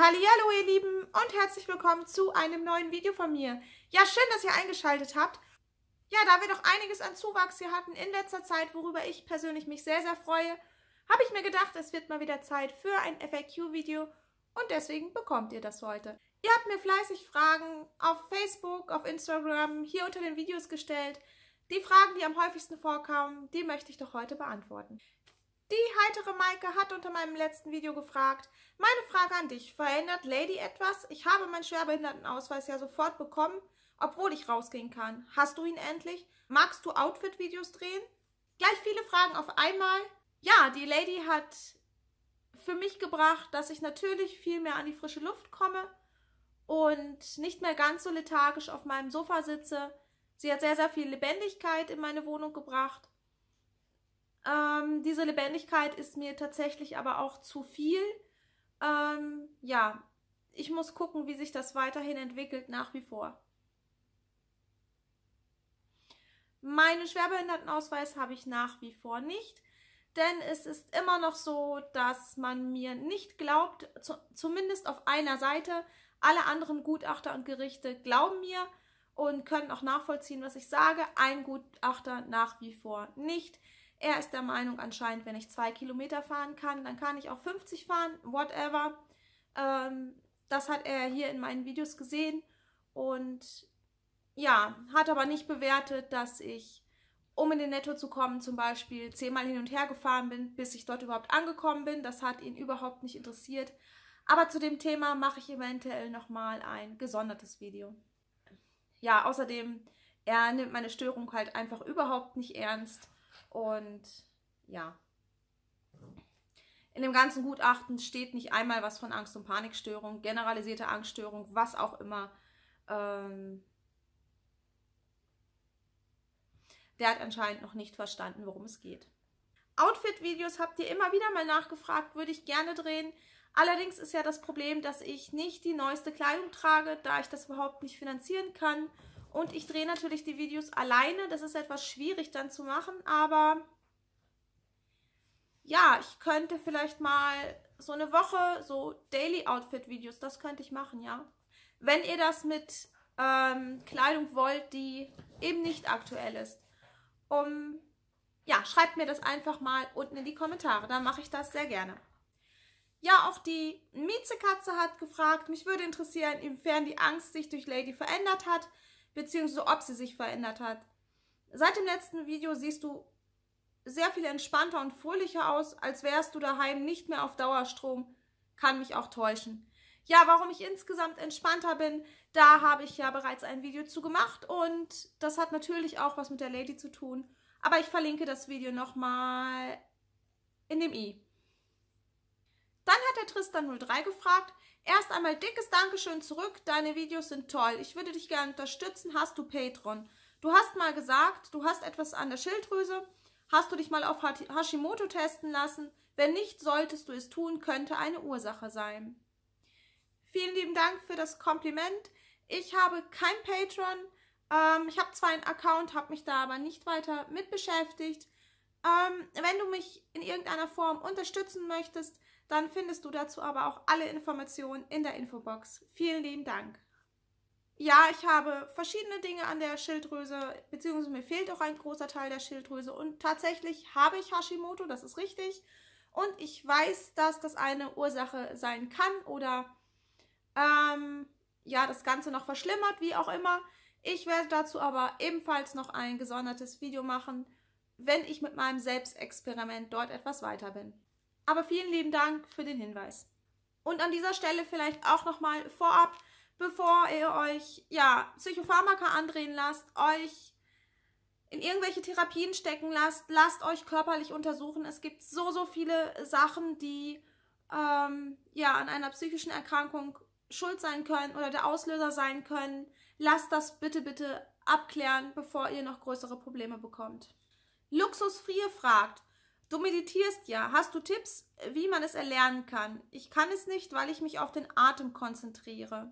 Hallo ihr Lieben und herzlich willkommen zu einem neuen Video von mir. Ja, schön, dass ihr eingeschaltet habt. Ja, da wir doch einiges an Zuwachs hier hatten in letzter Zeit, worüber ich persönlich mich sehr, sehr freue, habe ich mir gedacht, es wird mal wieder Zeit für ein FAQ-Video und deswegen bekommt ihr das heute. Ihr habt mir fleißig Fragen auf Facebook, auf Instagram, hier unter den Videos gestellt. Die Fragen, die am häufigsten vorkamen, die möchte ich doch heute beantworten. Die heitere Maike hat unter meinem letzten Video gefragt, meine Frage an dich, verändert Lady etwas? Ich habe meinen Schwerbehindertenausweis ja sofort bekommen, obwohl ich rausgehen kann. Hast du ihn endlich? Magst du Outfit-Videos drehen? Gleich viele Fragen auf einmal. Ja, die Lady hat für mich gebracht, dass ich natürlich viel mehr an die frische Luft komme und nicht mehr ganz so lethargisch auf meinem Sofa sitze. Sie hat sehr, sehr viel Lebendigkeit in meine Wohnung gebracht ähm, diese Lebendigkeit ist mir tatsächlich aber auch zu viel. Ähm, ja, ich muss gucken, wie sich das weiterhin entwickelt, nach wie vor. Meinen Schwerbehindertenausweis habe ich nach wie vor nicht, denn es ist immer noch so, dass man mir nicht glaubt, zu, zumindest auf einer Seite. Alle anderen Gutachter und Gerichte glauben mir und können auch nachvollziehen, was ich sage. Ein Gutachter nach wie vor nicht. Er ist der Meinung anscheinend, wenn ich zwei Kilometer fahren kann, dann kann ich auch 50 fahren, whatever. Ähm, das hat er hier in meinen Videos gesehen und ja, hat aber nicht bewertet, dass ich, um in den Netto zu kommen, zum Beispiel zehnmal hin und her gefahren bin, bis ich dort überhaupt angekommen bin. Das hat ihn überhaupt nicht interessiert. Aber zu dem Thema mache ich eventuell nochmal ein gesondertes Video. Ja, außerdem, er nimmt meine Störung halt einfach überhaupt nicht ernst. Und ja. In dem ganzen Gutachten steht nicht einmal was von Angst- und Panikstörung, generalisierte Angststörung, was auch immer. Ähm der hat anscheinend noch nicht verstanden, worum es geht. Outfit-Videos habt ihr immer wieder mal nachgefragt, würde ich gerne drehen. Allerdings ist ja das Problem, dass ich nicht die neueste Kleidung trage, da ich das überhaupt nicht finanzieren kann und ich drehe natürlich die Videos alleine. Das ist etwas schwierig dann zu machen, aber ja, ich könnte vielleicht mal so eine Woche so Daily Outfit Videos, das könnte ich machen, ja. Wenn ihr das mit ähm, Kleidung wollt, die eben nicht aktuell ist. Um, ja, schreibt mir das einfach mal unten in die Kommentare, dann mache ich das sehr gerne. Ja, auch die Miezekatze hat gefragt, mich würde interessieren, inwiefern die Angst sich durch Lady verändert hat beziehungsweise ob sie sich verändert hat. Seit dem letzten Video siehst du sehr viel entspannter und fröhlicher aus, als wärst du daheim nicht mehr auf Dauerstrom. Kann mich auch täuschen. Ja, warum ich insgesamt entspannter bin, da habe ich ja bereits ein Video zu gemacht und das hat natürlich auch was mit der Lady zu tun. Aber ich verlinke das Video nochmal in dem i. Dann hat der Tristan03 gefragt, Erst einmal dickes Dankeschön zurück. Deine Videos sind toll. Ich würde dich gerne unterstützen. Hast du Patreon? Du hast mal gesagt, du hast etwas an der Schilddrüse. Hast du dich mal auf Hashimoto testen lassen? Wenn nicht, solltest du es tun, könnte eine Ursache sein. Vielen lieben Dank für das Kompliment. Ich habe kein Patreon. Ähm, ich habe zwar einen Account, habe mich da aber nicht weiter mit beschäftigt. Ähm, wenn du mich in irgendeiner Form unterstützen möchtest, dann findest du dazu aber auch alle Informationen in der Infobox. Vielen lieben Dank. Ja, ich habe verschiedene Dinge an der Schilddrüse, beziehungsweise mir fehlt auch ein großer Teil der Schilddrüse und tatsächlich habe ich Hashimoto, das ist richtig. Und ich weiß, dass das eine Ursache sein kann oder ähm, ja, das Ganze noch verschlimmert, wie auch immer. Ich werde dazu aber ebenfalls noch ein gesondertes Video machen, wenn ich mit meinem Selbstexperiment dort etwas weiter bin. Aber vielen lieben Dank für den Hinweis. Und an dieser Stelle vielleicht auch nochmal vorab, bevor ihr euch ja, Psychopharmaka andrehen lasst, euch in irgendwelche Therapien stecken lasst, lasst euch körperlich untersuchen. Es gibt so, so viele Sachen, die ähm, ja an einer psychischen Erkrankung schuld sein können oder der Auslöser sein können. Lasst das bitte, bitte abklären, bevor ihr noch größere Probleme bekommt. Luxusfrie fragt, Du meditierst ja. Hast du Tipps, wie man es erlernen kann? Ich kann es nicht, weil ich mich auf den Atem konzentriere.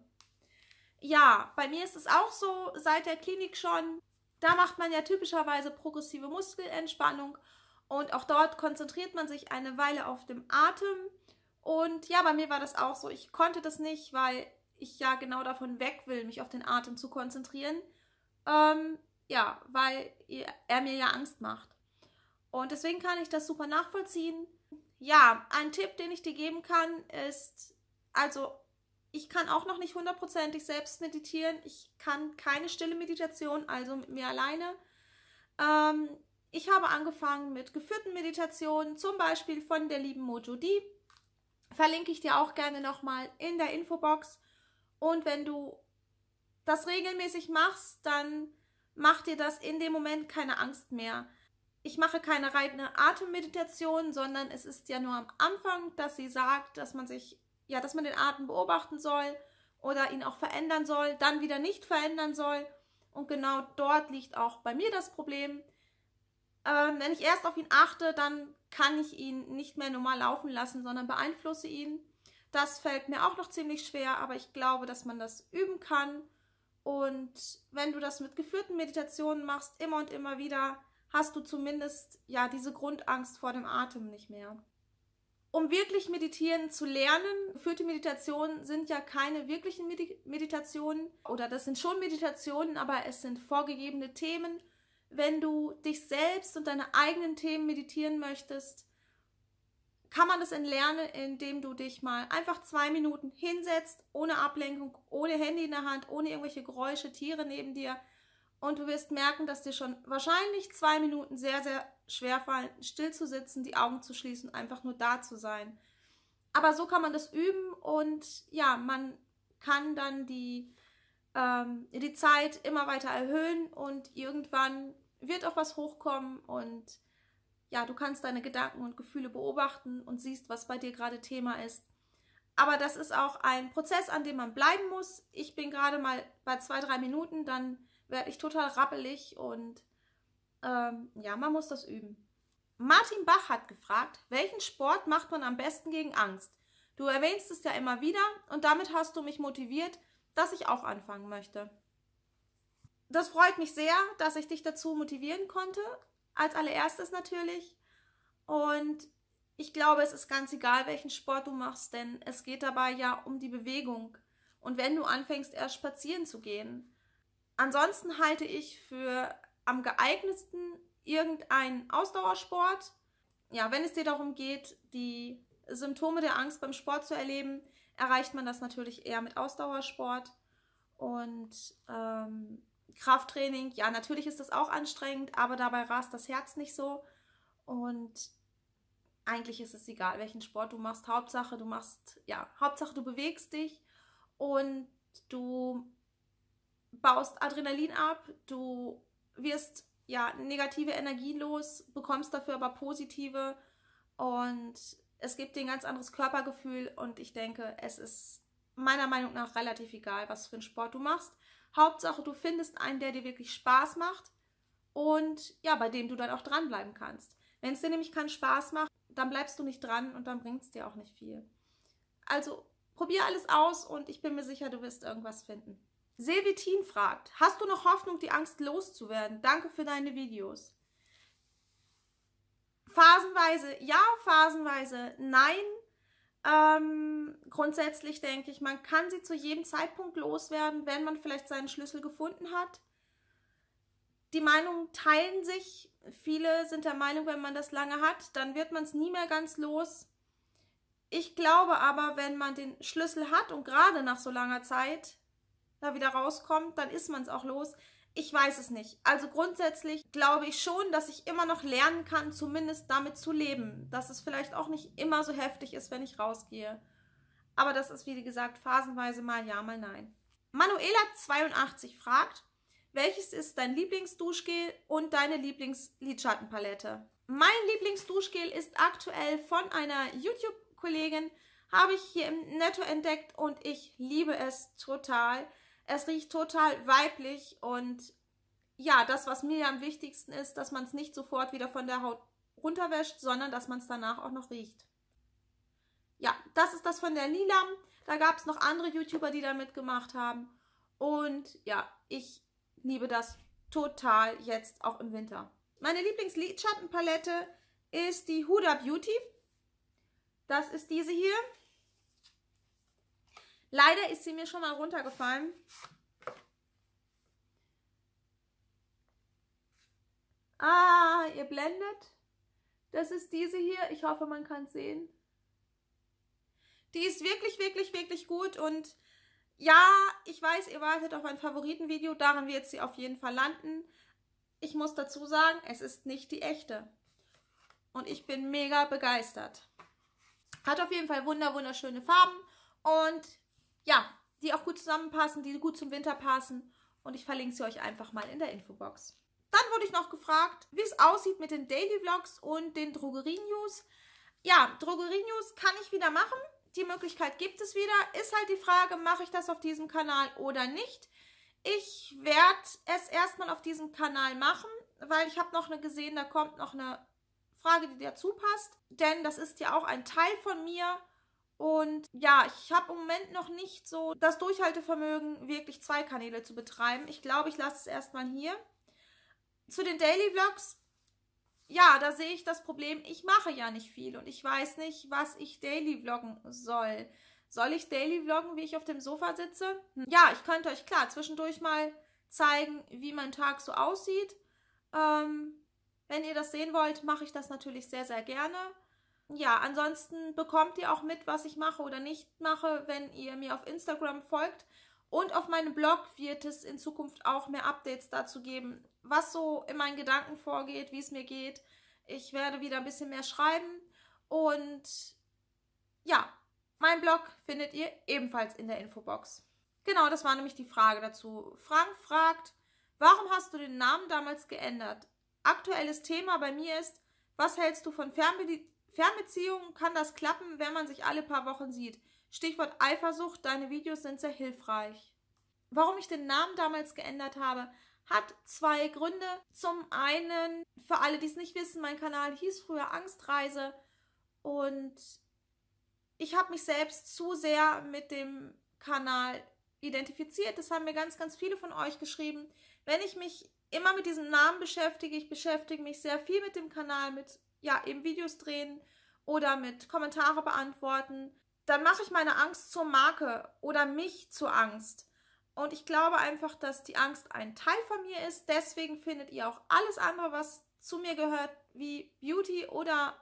Ja, bei mir ist es auch so, seit der Klinik schon. Da macht man ja typischerweise progressive Muskelentspannung und auch dort konzentriert man sich eine Weile auf dem Atem. Und ja, bei mir war das auch so. Ich konnte das nicht, weil ich ja genau davon weg will, mich auf den Atem zu konzentrieren. Ähm, ja, weil er mir ja Angst macht. Und deswegen kann ich das super nachvollziehen. Ja, ein Tipp, den ich dir geben kann, ist, also ich kann auch noch nicht hundertprozentig selbst meditieren. Ich kann keine stille Meditation, also mit mir alleine. Ähm, ich habe angefangen mit geführten Meditationen, zum Beispiel von der lieben Mojo Di. Verlinke ich dir auch gerne nochmal in der Infobox. Und wenn du das regelmäßig machst, dann macht dir das in dem Moment keine Angst mehr ich mache keine reine Atemmeditation, sondern es ist ja nur am Anfang, dass sie sagt, dass man sich, ja, dass man den Atem beobachten soll oder ihn auch verändern soll, dann wieder nicht verändern soll. Und genau dort liegt auch bei mir das Problem. Ähm, wenn ich erst auf ihn achte, dann kann ich ihn nicht mehr normal laufen lassen, sondern beeinflusse ihn. Das fällt mir auch noch ziemlich schwer, aber ich glaube, dass man das üben kann. Und wenn du das mit geführten Meditationen machst, immer und immer wieder, hast du zumindest ja diese Grundangst vor dem Atem nicht mehr. Um wirklich meditieren zu lernen, geführte Meditationen sind ja keine wirklichen Medi Meditationen oder das sind schon Meditationen, aber es sind vorgegebene Themen. Wenn du dich selbst und deine eigenen Themen meditieren möchtest, kann man das entlernen, indem du dich mal einfach zwei Minuten hinsetzt, ohne Ablenkung, ohne Handy in der Hand, ohne irgendwelche Geräusche, Tiere neben dir, und du wirst merken, dass dir schon wahrscheinlich zwei Minuten sehr, sehr schwer fallen, still zu sitzen, die Augen zu schließen, einfach nur da zu sein. Aber so kann man das üben und ja, man kann dann die, ähm, die Zeit immer weiter erhöhen und irgendwann wird auch was hochkommen und ja, du kannst deine Gedanken und Gefühle beobachten und siehst, was bei dir gerade Thema ist. Aber das ist auch ein Prozess, an dem man bleiben muss. Ich bin gerade mal bei zwei, drei Minuten, dann werde ich total rappelig und ähm, ja, man muss das üben. Martin Bach hat gefragt, welchen Sport macht man am besten gegen Angst? Du erwähnst es ja immer wieder und damit hast du mich motiviert, dass ich auch anfangen möchte. Das freut mich sehr, dass ich dich dazu motivieren konnte. Als allererstes natürlich. Und ich glaube, es ist ganz egal, welchen Sport du machst, denn es geht dabei ja um die Bewegung. Und wenn du anfängst, erst spazieren zu gehen, Ansonsten halte ich für am geeignetsten irgendeinen Ausdauersport. Ja, wenn es dir darum geht, die Symptome der Angst beim Sport zu erleben, erreicht man das natürlich eher mit Ausdauersport und ähm, Krafttraining. Ja, natürlich ist das auch anstrengend, aber dabei rast das Herz nicht so und eigentlich ist es egal, welchen Sport du machst. Hauptsache, du machst, ja, Hauptsache, du bewegst dich und du baust Adrenalin ab, du wirst ja negative Energien los, bekommst dafür aber positive und es gibt dir ein ganz anderes Körpergefühl und ich denke, es ist meiner Meinung nach relativ egal, was für einen Sport du machst. Hauptsache, du findest einen, der dir wirklich Spaß macht und ja, bei dem du dann auch dranbleiben kannst. Wenn es dir nämlich keinen Spaß macht, dann bleibst du nicht dran und dann bringt es dir auch nicht viel. Also probier alles aus und ich bin mir sicher, du wirst irgendwas finden. Silvetin fragt, hast du noch Hoffnung, die Angst loszuwerden? Danke für deine Videos. Phasenweise ja, phasenweise nein. Ähm, grundsätzlich denke ich, man kann sie zu jedem Zeitpunkt loswerden, wenn man vielleicht seinen Schlüssel gefunden hat. Die Meinungen teilen sich. Viele sind der Meinung, wenn man das lange hat, dann wird man es nie mehr ganz los. Ich glaube aber, wenn man den Schlüssel hat und gerade nach so langer Zeit, da wieder rauskommt, dann ist man es auch los. Ich weiß es nicht. Also grundsätzlich glaube ich schon, dass ich immer noch lernen kann, zumindest damit zu leben. Dass es vielleicht auch nicht immer so heftig ist, wenn ich rausgehe. Aber das ist, wie gesagt, phasenweise mal ja, mal nein. Manuela82 fragt, welches ist dein Lieblingsduschgel und deine Lieblingslidschattenpalette? Mein Lieblingsduschgel ist aktuell von einer YouTube-Kollegin, habe ich hier im Netto entdeckt und ich liebe es total. Es riecht total weiblich und ja, das, was mir ja am wichtigsten ist, dass man es nicht sofort wieder von der Haut runterwäscht, sondern dass man es danach auch noch riecht. Ja, das ist das von der Lilam. Da gab es noch andere YouTuber, die da mitgemacht haben. Und ja, ich liebe das total jetzt auch im Winter. Meine Lieblingslidschattenpalette ist die Huda Beauty. Das ist diese hier. Leider ist sie mir schon mal runtergefallen. Ah, ihr blendet. Das ist diese hier. Ich hoffe, man kann es sehen. Die ist wirklich, wirklich, wirklich gut. Und ja, ich weiß, ihr wartet auf ein Favoritenvideo. Darin wird sie auf jeden Fall landen. Ich muss dazu sagen, es ist nicht die echte. Und ich bin mega begeistert. Hat auf jeden Fall wunder, wunderschöne Farben. Und ja, die auch gut zusammenpassen, die gut zum Winter passen. Und ich verlinke sie euch einfach mal in der Infobox. Dann wurde ich noch gefragt, wie es aussieht mit den Daily Vlogs und den Drogerie-News. Ja, Drogerie-News kann ich wieder machen. Die Möglichkeit gibt es wieder. Ist halt die Frage, mache ich das auf diesem Kanal oder nicht. Ich werde es erstmal auf diesem Kanal machen, weil ich habe noch eine gesehen, da kommt noch eine Frage, die dazu passt. Denn das ist ja auch ein Teil von mir und ja, ich habe im Moment noch nicht so das Durchhaltevermögen, wirklich zwei Kanäle zu betreiben. Ich glaube, ich lasse es erstmal hier. Zu den Daily Vlogs, ja, da sehe ich das Problem, ich mache ja nicht viel und ich weiß nicht, was ich Daily Vloggen soll. Soll ich Daily Vloggen, wie ich auf dem Sofa sitze? Hm. Ja, ich könnte euch klar zwischendurch mal zeigen, wie mein Tag so aussieht. Ähm, wenn ihr das sehen wollt, mache ich das natürlich sehr, sehr gerne ja, ansonsten bekommt ihr auch mit, was ich mache oder nicht mache, wenn ihr mir auf Instagram folgt. Und auf meinem Blog wird es in Zukunft auch mehr Updates dazu geben, was so in meinen Gedanken vorgeht, wie es mir geht. Ich werde wieder ein bisschen mehr schreiben. Und ja, mein Blog findet ihr ebenfalls in der Infobox. Genau, das war nämlich die Frage dazu. Frank fragt, warum hast du den Namen damals geändert? Aktuelles Thema bei mir ist, was hältst du von Fernbedienung? Fernbeziehungen kann das klappen, wenn man sich alle paar Wochen sieht. Stichwort Eifersucht, deine Videos sind sehr hilfreich. Warum ich den Namen damals geändert habe, hat zwei Gründe. Zum einen, für alle, die es nicht wissen, mein Kanal hieß früher Angstreise und ich habe mich selbst zu sehr mit dem Kanal identifiziert. Das haben mir ganz, ganz viele von euch geschrieben. Wenn ich mich immer mit diesem Namen beschäftige, ich beschäftige mich sehr viel mit dem Kanal, mit ja, eben Videos drehen oder mit Kommentare beantworten, dann mache ich meine Angst zur Marke oder mich zur Angst. Und ich glaube einfach, dass die Angst ein Teil von mir ist. Deswegen findet ihr auch alles andere, was zu mir gehört, wie Beauty oder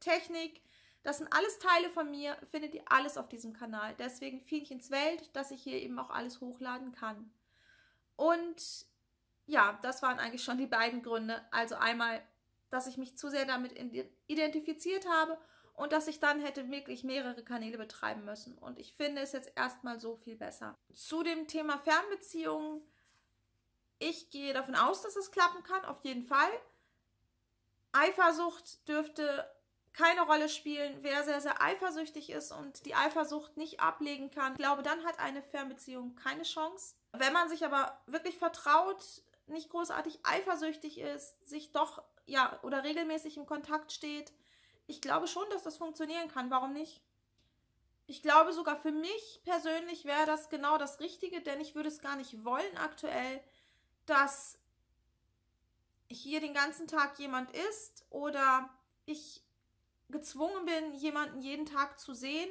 Technik. Das sind alles Teile von mir, findet ihr alles auf diesem Kanal. Deswegen Fienchens Welt, dass ich hier eben auch alles hochladen kann. Und ja, das waren eigentlich schon die beiden Gründe. Also einmal dass ich mich zu sehr damit identifiziert habe und dass ich dann hätte wirklich mehrere Kanäle betreiben müssen. Und ich finde es jetzt erstmal so viel besser. Zu dem Thema Fernbeziehungen. Ich gehe davon aus, dass es klappen kann, auf jeden Fall. Eifersucht dürfte keine Rolle spielen. Wer sehr, sehr eifersüchtig ist und die Eifersucht nicht ablegen kann, ich glaube, dann hat eine Fernbeziehung keine Chance. Wenn man sich aber wirklich vertraut, nicht großartig eifersüchtig ist, sich doch ja, oder regelmäßig im Kontakt steht. Ich glaube schon, dass das funktionieren kann. Warum nicht? Ich glaube sogar für mich persönlich wäre das genau das Richtige, denn ich würde es gar nicht wollen aktuell, dass hier den ganzen Tag jemand ist oder ich gezwungen bin, jemanden jeden Tag zu sehen.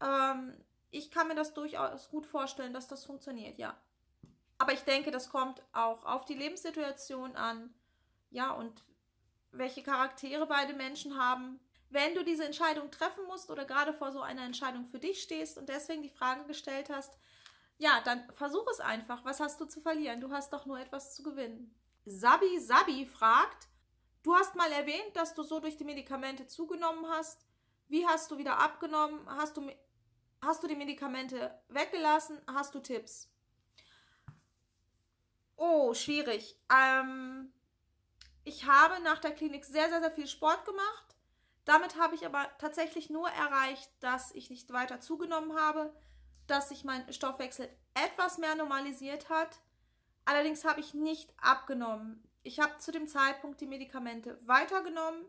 Ähm, ich kann mir das durchaus gut vorstellen, dass das funktioniert, ja. Aber ich denke, das kommt auch auf die Lebenssituation an ja, und welche Charaktere beide Menschen haben. Wenn du diese Entscheidung treffen musst oder gerade vor so einer Entscheidung für dich stehst und deswegen die Frage gestellt hast, ja, dann versuch es einfach. Was hast du zu verlieren? Du hast doch nur etwas zu gewinnen. Sabi Sabi fragt, du hast mal erwähnt, dass du so durch die Medikamente zugenommen hast. Wie hast du wieder abgenommen? Hast du, hast du die Medikamente weggelassen? Hast du Tipps? Oh, schwierig. Ähm, ich habe nach der Klinik sehr, sehr, sehr viel Sport gemacht. Damit habe ich aber tatsächlich nur erreicht, dass ich nicht weiter zugenommen habe, dass sich mein Stoffwechsel etwas mehr normalisiert hat. Allerdings habe ich nicht abgenommen. Ich habe zu dem Zeitpunkt die Medikamente weitergenommen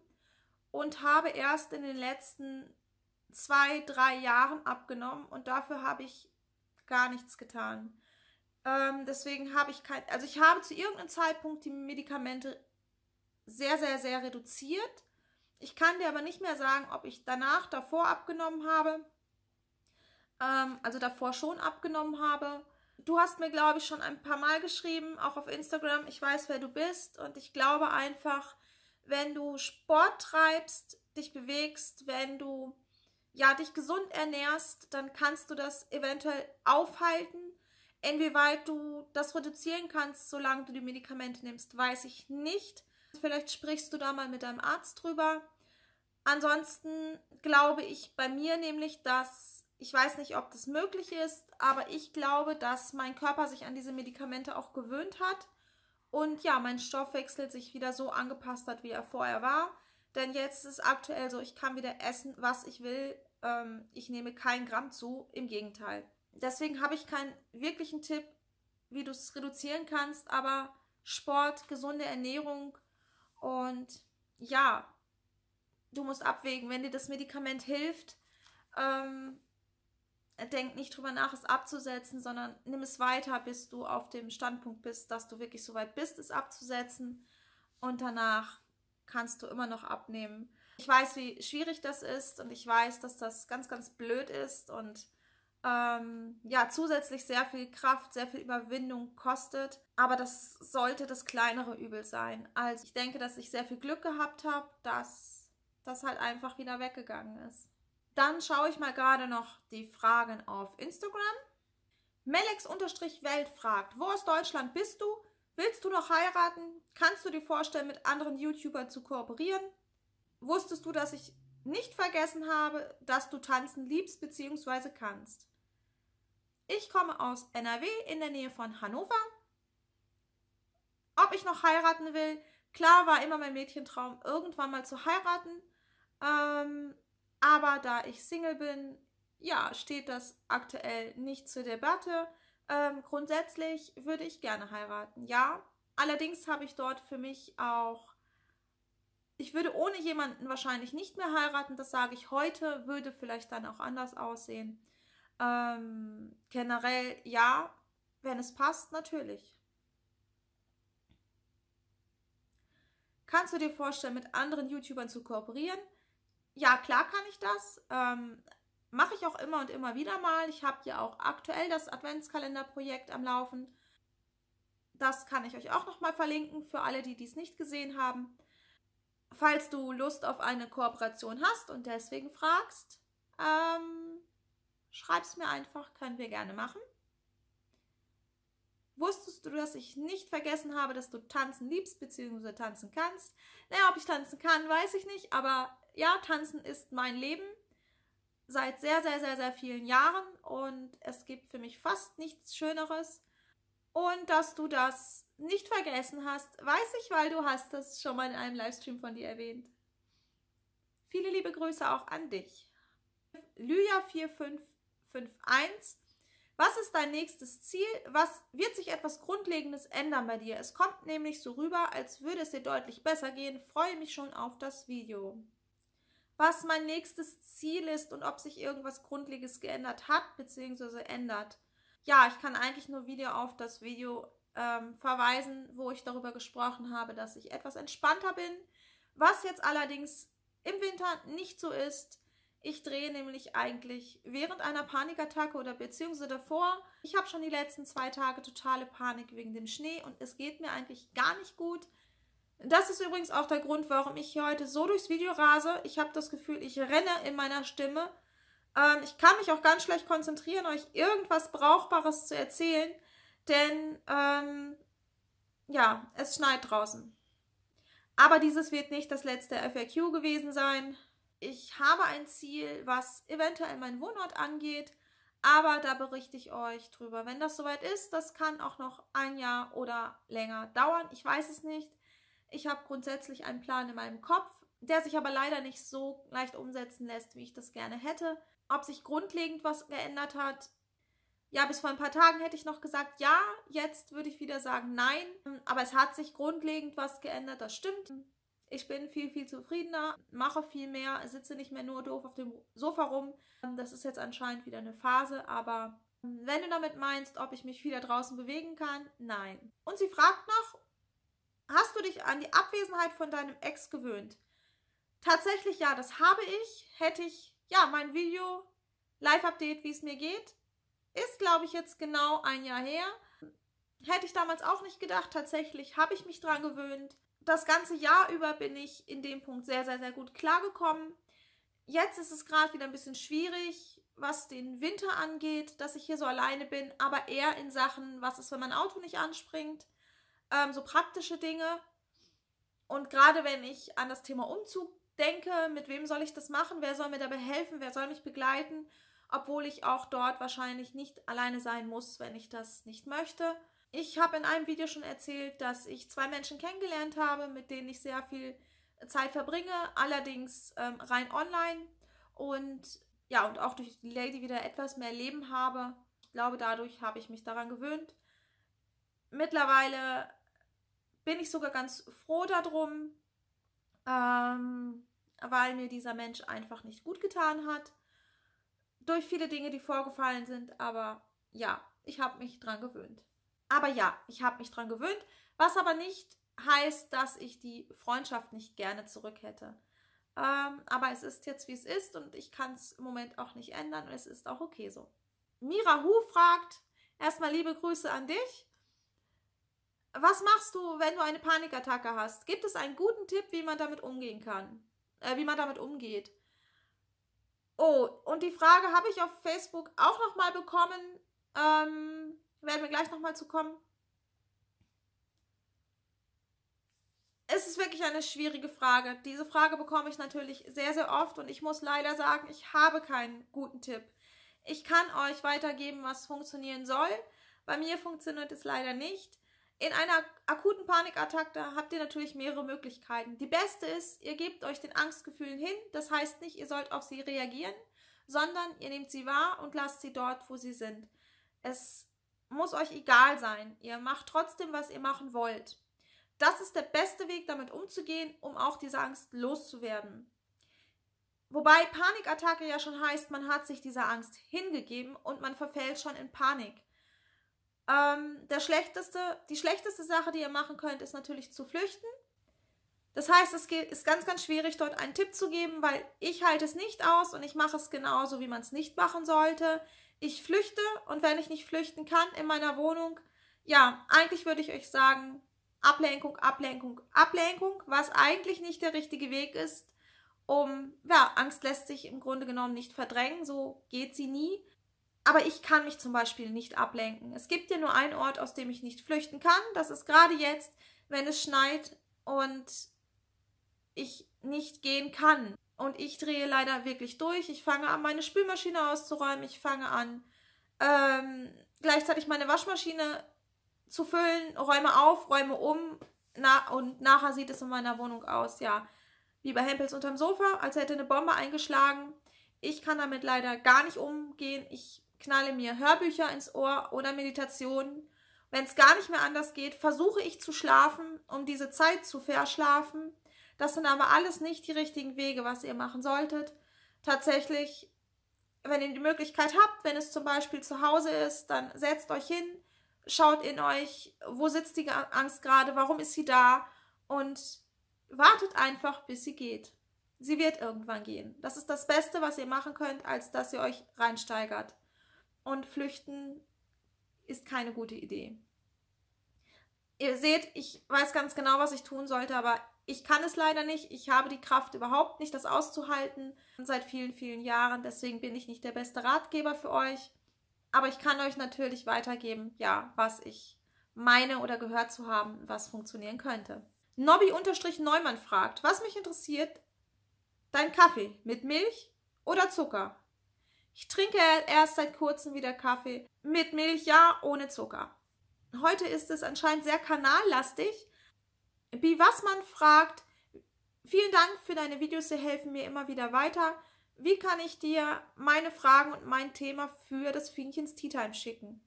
und habe erst in den letzten zwei, drei Jahren abgenommen und dafür habe ich gar nichts getan. Ähm, deswegen habe ich kein, also ich habe zu irgendeinem Zeitpunkt die Medikamente sehr, sehr, sehr reduziert. Ich kann dir aber nicht mehr sagen, ob ich danach, davor abgenommen habe. Ähm, also davor schon abgenommen habe. Du hast mir, glaube ich, schon ein paar Mal geschrieben, auch auf Instagram. Ich weiß, wer du bist. Und ich glaube einfach, wenn du Sport treibst, dich bewegst, wenn du ja, dich gesund ernährst, dann kannst du das eventuell aufhalten. Inwieweit du das reduzieren kannst, solange du die Medikamente nimmst, weiß ich nicht. Vielleicht sprichst du da mal mit deinem Arzt drüber. Ansonsten glaube ich bei mir nämlich, dass ich weiß nicht, ob das möglich ist, aber ich glaube, dass mein Körper sich an diese Medikamente auch gewöhnt hat und ja, mein Stoffwechsel sich wieder so angepasst hat, wie er vorher war. Denn jetzt ist aktuell so, ich kann wieder essen, was ich will. Ähm, ich nehme kein Gramm zu, im Gegenteil. Deswegen habe ich keinen wirklichen Tipp, wie du es reduzieren kannst, aber Sport, gesunde Ernährung, und ja, du musst abwägen, wenn dir das Medikament hilft, ähm, denk nicht drüber nach, es abzusetzen, sondern nimm es weiter, bis du auf dem Standpunkt bist, dass du wirklich so weit bist, es abzusetzen. Und danach kannst du immer noch abnehmen. Ich weiß, wie schwierig das ist und ich weiß, dass das ganz, ganz blöd ist und ähm, ja zusätzlich sehr viel Kraft, sehr viel Überwindung kostet. Aber das sollte das kleinere Übel sein. Also ich denke, dass ich sehr viel Glück gehabt habe, dass das halt einfach wieder weggegangen ist. Dann schaue ich mal gerade noch die Fragen auf Instagram. Melex-Welt fragt, wo aus Deutschland bist du? Willst du noch heiraten? Kannst du dir vorstellen, mit anderen YouTubern zu kooperieren? Wusstest du, dass ich nicht vergessen habe, dass du tanzen liebst bzw. kannst. Ich komme aus NRW in der Nähe von Hannover. Ob ich noch heiraten will, klar war immer mein Mädchentraum, irgendwann mal zu heiraten. Ähm, aber da ich Single bin, ja, steht das aktuell nicht zur Debatte. Ähm, grundsätzlich würde ich gerne heiraten, ja. Allerdings habe ich dort für mich auch ich würde ohne jemanden wahrscheinlich nicht mehr heiraten, das sage ich heute, würde vielleicht dann auch anders aussehen. Ähm, generell ja, wenn es passt, natürlich. Kannst du dir vorstellen, mit anderen YouTubern zu kooperieren? Ja, klar kann ich das. Ähm, Mache ich auch immer und immer wieder mal. Ich habe ja auch aktuell das Adventskalenderprojekt am Laufen. Das kann ich euch auch nochmal verlinken für alle, die dies nicht gesehen haben falls du Lust auf eine Kooperation hast und deswegen fragst, ähm, es mir einfach, können wir gerne machen. Wusstest du, dass ich nicht vergessen habe, dass du tanzen liebst bzw. tanzen kannst? Naja, ob ich tanzen kann, weiß ich nicht, aber ja, tanzen ist mein Leben seit sehr, sehr, sehr, sehr vielen Jahren und es gibt für mich fast nichts Schöneres. Und dass du das nicht vergessen hast, weiß ich, weil du hast das schon mal in einem Livestream von dir erwähnt. Viele liebe Grüße auch an dich. Lyja4551. Was ist dein nächstes Ziel? Was wird sich etwas Grundlegendes ändern bei dir? Es kommt nämlich so rüber, als würde es dir deutlich besser gehen. Freue mich schon auf das Video. Was mein nächstes Ziel ist und ob sich irgendwas Grundlegendes geändert hat bzw. ändert. Ja, ich kann eigentlich nur wieder auf das Video ähm, verweisen, wo ich darüber gesprochen habe, dass ich etwas entspannter bin. Was jetzt allerdings im Winter nicht so ist. Ich drehe nämlich eigentlich während einer Panikattacke oder beziehungsweise davor. Ich habe schon die letzten zwei Tage totale Panik wegen dem Schnee und es geht mir eigentlich gar nicht gut. Das ist übrigens auch der Grund, warum ich heute so durchs Video rase. Ich habe das Gefühl, ich renne in meiner Stimme. Ähm, ich kann mich auch ganz schlecht konzentrieren, euch irgendwas Brauchbares zu erzählen denn ähm, ja, es schneit draußen. Aber dieses wird nicht das letzte FAQ gewesen sein. Ich habe ein Ziel, was eventuell meinen Wohnort angeht, aber da berichte ich euch drüber. Wenn das soweit ist, das kann auch noch ein Jahr oder länger dauern. Ich weiß es nicht. Ich habe grundsätzlich einen Plan in meinem Kopf, der sich aber leider nicht so leicht umsetzen lässt, wie ich das gerne hätte. Ob sich grundlegend was geändert hat, ja, bis vor ein paar Tagen hätte ich noch gesagt, ja, jetzt würde ich wieder sagen, nein. Aber es hat sich grundlegend was geändert, das stimmt. Ich bin viel, viel zufriedener, mache viel mehr, sitze nicht mehr nur doof auf dem Sofa rum. Das ist jetzt anscheinend wieder eine Phase, aber wenn du damit meinst, ob ich mich wieder draußen bewegen kann, nein. Und sie fragt noch, hast du dich an die Abwesenheit von deinem Ex gewöhnt? Tatsächlich ja, das habe ich. Hätte ich ja mein Video Live-Update, wie es mir geht, ist, glaube ich, jetzt genau ein Jahr her. Hätte ich damals auch nicht gedacht. Tatsächlich habe ich mich dran gewöhnt. Das ganze Jahr über bin ich in dem Punkt sehr, sehr, sehr gut klargekommen. Jetzt ist es gerade wieder ein bisschen schwierig, was den Winter angeht, dass ich hier so alleine bin, aber eher in Sachen, was ist, wenn mein Auto nicht anspringt, ähm, so praktische Dinge. Und gerade wenn ich an das Thema Umzug denke, mit wem soll ich das machen, wer soll mir dabei helfen, wer soll mich begleiten, obwohl ich auch dort wahrscheinlich nicht alleine sein muss, wenn ich das nicht möchte. Ich habe in einem Video schon erzählt, dass ich zwei Menschen kennengelernt habe, mit denen ich sehr viel Zeit verbringe, allerdings ähm, rein online und ja, und auch durch die Lady wieder etwas mehr Leben habe. Ich glaube, dadurch habe ich mich daran gewöhnt. Mittlerweile bin ich sogar ganz froh darum, ähm, weil mir dieser Mensch einfach nicht gut getan hat durch viele Dinge, die vorgefallen sind, aber ja, ich habe mich dran gewöhnt. Aber ja, ich habe mich dran gewöhnt, was aber nicht heißt, dass ich die Freundschaft nicht gerne zurück hätte. Ähm, aber es ist jetzt, wie es ist und ich kann es im Moment auch nicht ändern und es ist auch okay so. Mira Hu fragt, erstmal liebe Grüße an dich. Was machst du, wenn du eine Panikattacke hast? Gibt es einen guten Tipp, wie man damit umgehen kann? Äh, wie man damit umgeht? Oh, und die Frage habe ich auf Facebook auch nochmal bekommen. Ähm, werden wir gleich nochmal zukommen. Es ist wirklich eine schwierige Frage. Diese Frage bekomme ich natürlich sehr, sehr oft und ich muss leider sagen, ich habe keinen guten Tipp. Ich kann euch weitergeben, was funktionieren soll. Bei mir funktioniert es leider nicht. In einer akuten Panikattacke habt ihr natürlich mehrere Möglichkeiten. Die beste ist, ihr gebt euch den Angstgefühlen hin. Das heißt nicht, ihr sollt auf sie reagieren, sondern ihr nehmt sie wahr und lasst sie dort, wo sie sind. Es muss euch egal sein. Ihr macht trotzdem, was ihr machen wollt. Das ist der beste Weg, damit umzugehen, um auch diese Angst loszuwerden. Wobei Panikattacke ja schon heißt, man hat sich dieser Angst hingegeben und man verfällt schon in Panik. Ähm, der schlechteste, die schlechteste Sache, die ihr machen könnt, ist natürlich zu flüchten. Das heißt, es ist ganz, ganz schwierig, dort einen Tipp zu geben, weil ich halte es nicht aus und ich mache es genauso, wie man es nicht machen sollte. Ich flüchte und wenn ich nicht flüchten kann in meiner Wohnung, ja, eigentlich würde ich euch sagen, Ablenkung, Ablenkung, Ablenkung, was eigentlich nicht der richtige Weg ist, um, ja, Angst lässt sich im Grunde genommen nicht verdrängen, so geht sie nie. Aber ich kann mich zum Beispiel nicht ablenken. Es gibt ja nur einen Ort, aus dem ich nicht flüchten kann. Das ist gerade jetzt, wenn es schneit und ich nicht gehen kann. Und ich drehe leider wirklich durch. Ich fange an, meine Spülmaschine auszuräumen. Ich fange an, ähm, gleichzeitig meine Waschmaschine zu füllen, räume auf, räume um. Na, und nachher sieht es in meiner Wohnung aus, ja. Wie bei Hempels unterm Sofa, als hätte eine Bombe eingeschlagen. Ich kann damit leider gar nicht umgehen. Ich knalle mir Hörbücher ins Ohr oder Meditationen. Wenn es gar nicht mehr anders geht, versuche ich zu schlafen, um diese Zeit zu verschlafen. Das sind aber alles nicht die richtigen Wege, was ihr machen solltet. Tatsächlich, wenn ihr die Möglichkeit habt, wenn es zum Beispiel zu Hause ist, dann setzt euch hin, schaut in euch, wo sitzt die Angst gerade, warum ist sie da und wartet einfach, bis sie geht. Sie wird irgendwann gehen. Das ist das Beste, was ihr machen könnt, als dass ihr euch reinsteigert und flüchten ist keine gute Idee. Ihr seht, ich weiß ganz genau, was ich tun sollte, aber ich kann es leider nicht. Ich habe die Kraft überhaupt nicht, das auszuhalten seit vielen, vielen Jahren. Deswegen bin ich nicht der beste Ratgeber für euch. Aber ich kann euch natürlich weitergeben, ja, was ich meine oder gehört zu haben, was funktionieren könnte. Nobby-Neumann fragt, was mich interessiert, dein Kaffee mit Milch oder Zucker? Ich trinke erst seit kurzem wieder Kaffee. Mit Milch, ja, ohne Zucker. Heute ist es anscheinend sehr kanallastig. Wie Wassmann fragt, vielen Dank für deine Videos, sie helfen mir immer wieder weiter. Wie kann ich dir meine Fragen und mein Thema für das Fienchens Tea Time schicken?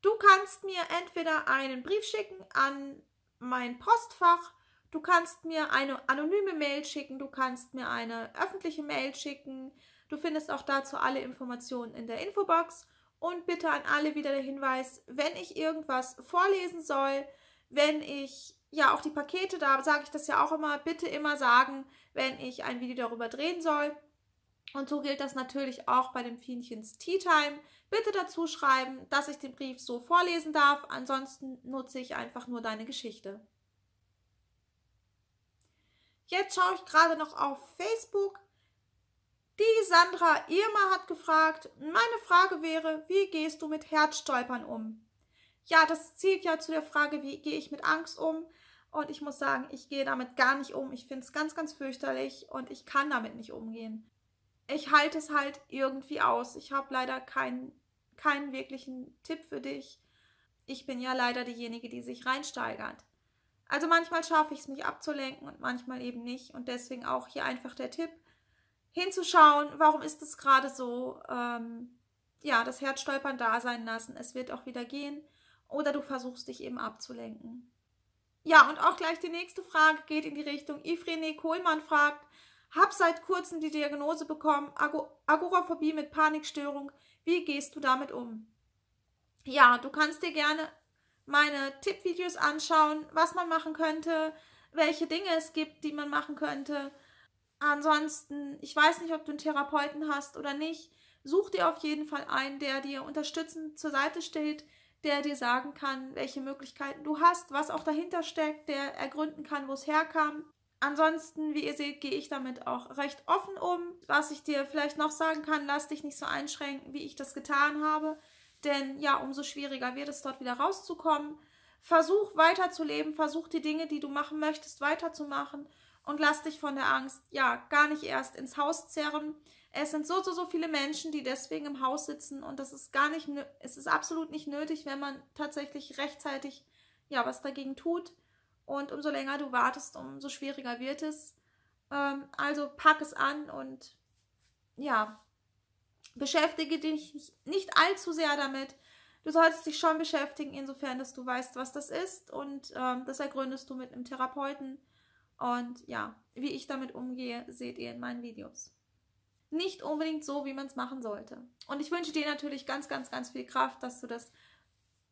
Du kannst mir entweder einen Brief schicken an mein Postfach, du kannst mir eine anonyme Mail schicken, du kannst mir eine öffentliche Mail schicken, Du findest auch dazu alle Informationen in der Infobox. Und bitte an alle wieder der Hinweis, wenn ich irgendwas vorlesen soll, wenn ich ja auch die Pakete, da sage ich das ja auch immer, bitte immer sagen, wenn ich ein Video darüber drehen soll. Und so gilt das natürlich auch bei dem Fienchens Tea Time. Bitte dazu schreiben, dass ich den Brief so vorlesen darf, ansonsten nutze ich einfach nur deine Geschichte. Jetzt schaue ich gerade noch auf Facebook. Die Sandra Irma hat gefragt, meine Frage wäre, wie gehst du mit Herzstolpern um? Ja, das zielt ja zu der Frage, wie gehe ich mit Angst um? Und ich muss sagen, ich gehe damit gar nicht um. Ich finde es ganz, ganz fürchterlich und ich kann damit nicht umgehen. Ich halte es halt irgendwie aus. Ich habe leider keinen, keinen wirklichen Tipp für dich. Ich bin ja leider diejenige, die sich reinsteigert. Also manchmal schaffe ich es, mich abzulenken und manchmal eben nicht. Und deswegen auch hier einfach der Tipp hinzuschauen, warum ist es gerade so, ähm, ja, das Herz stolpern da sein lassen, es wird auch wieder gehen oder du versuchst dich eben abzulenken. Ja, und auch gleich die nächste Frage geht in die Richtung. Ifrene Kohlmann fragt, hab seit kurzem die Diagnose bekommen, Agoraphobie mit Panikstörung. Wie gehst du damit um? Ja, du kannst dir gerne meine Tippvideos anschauen, was man machen könnte, welche Dinge es gibt, die man machen könnte. Ansonsten, ich weiß nicht, ob du einen Therapeuten hast oder nicht, such dir auf jeden Fall einen, der dir unterstützend zur Seite steht, der dir sagen kann, welche Möglichkeiten du hast, was auch dahinter steckt, der ergründen kann, wo es herkam. Ansonsten, wie ihr seht, gehe ich damit auch recht offen um. Was ich dir vielleicht noch sagen kann, lass dich nicht so einschränken, wie ich das getan habe. Denn ja, umso schwieriger wird es, dort wieder rauszukommen. Versuch weiterzuleben, versuch die Dinge, die du machen möchtest, weiterzumachen und lass dich von der Angst, ja, gar nicht erst ins Haus zerren. Es sind so, so, so viele Menschen, die deswegen im Haus sitzen und das ist gar nicht, es ist absolut nicht nötig, wenn man tatsächlich rechtzeitig, ja, was dagegen tut. Und umso länger du wartest, umso schwieriger wird es. Ähm, also pack es an und, ja, beschäftige dich nicht allzu sehr damit. Du solltest dich schon beschäftigen, insofern, dass du weißt, was das ist und ähm, das ergründest du mit einem Therapeuten und ja, wie ich damit umgehe, seht ihr in meinen Videos. Nicht unbedingt so, wie man es machen sollte. Und ich wünsche dir natürlich ganz, ganz, ganz viel Kraft, dass du das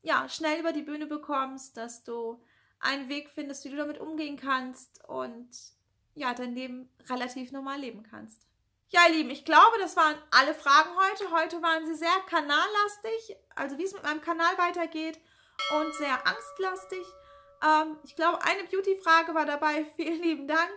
ja schnell über die Bühne bekommst, dass du einen Weg findest, wie du damit umgehen kannst und ja, dein Leben relativ normal leben kannst. Ja, ihr Lieben, ich glaube, das waren alle Fragen heute. Heute waren sie sehr kanallastig, also wie es mit meinem Kanal weitergeht und sehr angstlastig. Ähm, ich glaube, eine Beauty-Frage war dabei. Vielen lieben Dank.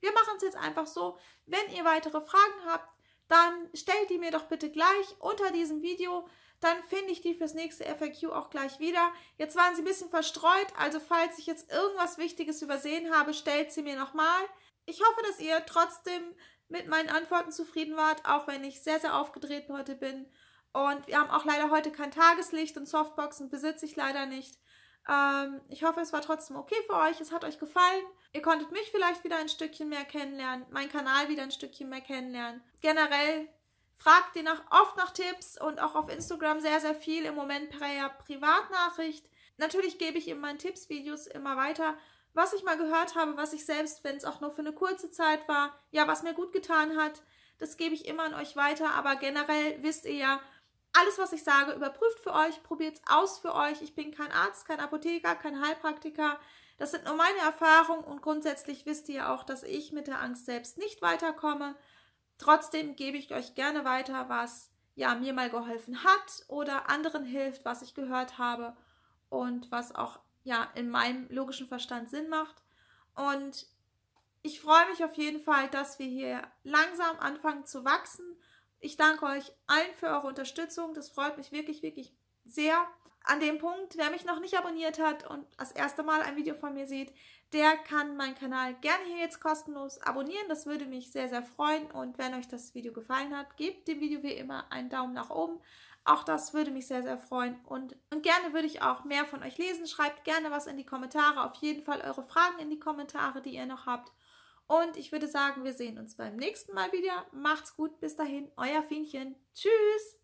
Wir machen es jetzt einfach so. Wenn ihr weitere Fragen habt, dann stellt die mir doch bitte gleich unter diesem Video. Dann finde ich die fürs nächste FAQ auch gleich wieder. Jetzt waren sie ein bisschen verstreut, also falls ich jetzt irgendwas Wichtiges übersehen habe, stellt sie mir nochmal. Ich hoffe, dass ihr trotzdem mit meinen Antworten zufrieden wart, auch wenn ich sehr, sehr aufgedreht heute bin. Und wir haben auch leider heute kein Tageslicht und Softboxen besitze ich leider nicht. Ähm, ich hoffe, es war trotzdem okay für euch. Es hat euch gefallen. Ihr konntet mich vielleicht wieder ein Stückchen mehr kennenlernen, meinen Kanal wieder ein Stückchen mehr kennenlernen. Generell fragt ihr nach, oft nach Tipps und auch auf Instagram sehr, sehr viel im Moment per Privatnachricht. Natürlich gebe ich in meinen Tipps-Videos immer weiter, was ich mal gehört habe, was ich selbst, wenn es auch nur für eine kurze Zeit war, ja, was mir gut getan hat. Das gebe ich immer an euch weiter, aber generell wisst ihr ja, alles, was ich sage, überprüft für euch, probiert es aus für euch. Ich bin kein Arzt, kein Apotheker, kein Heilpraktiker. Das sind nur meine Erfahrungen und grundsätzlich wisst ihr auch, dass ich mit der Angst selbst nicht weiterkomme. Trotzdem gebe ich euch gerne weiter, was ja mir mal geholfen hat oder anderen hilft, was ich gehört habe und was auch ja in meinem logischen Verstand Sinn macht. Und ich freue mich auf jeden Fall, dass wir hier langsam anfangen zu wachsen ich danke euch allen für eure Unterstützung. Das freut mich wirklich, wirklich sehr. An dem Punkt, wer mich noch nicht abonniert hat und das erste Mal ein Video von mir sieht, der kann meinen Kanal gerne hier jetzt kostenlos abonnieren. Das würde mich sehr, sehr freuen. Und wenn euch das Video gefallen hat, gebt dem Video wie immer einen Daumen nach oben. Auch das würde mich sehr, sehr freuen. Und, und gerne würde ich auch mehr von euch lesen. Schreibt gerne was in die Kommentare. Auf jeden Fall eure Fragen in die Kommentare, die ihr noch habt. Und ich würde sagen, wir sehen uns beim nächsten Mal wieder. Macht's gut, bis dahin, euer Fienchen. Tschüss!